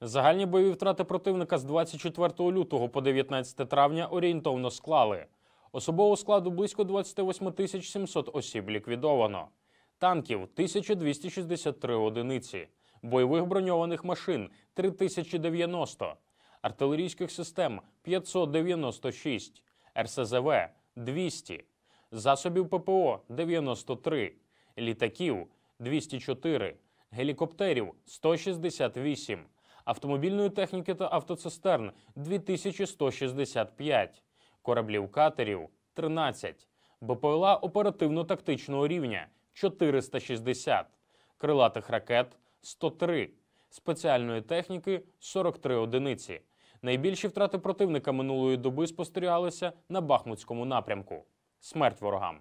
Загальні бойові втрати противника з 24 лютого по 19 травня орієнтовно склали. Особового складу близько 28 тисяч 700 осіб ліквідовано, танків 1263 одиниці, бойових броньованих машин 3090, артилерійських систем 596, РСЗВ 200, засобів ППО 93, літаків 204, гелікоптерів 168 автомобільної техніки та автоцистерн 2165, кораблів катерів 13, БПЛА оперативно-тактичного рівня 460, крилатих ракет 103, спеціальної техніки 43 одиниці. Найбільші втрати противника минулої доби спостерігалися на Бахмутському напрямку. Смерть ворогам.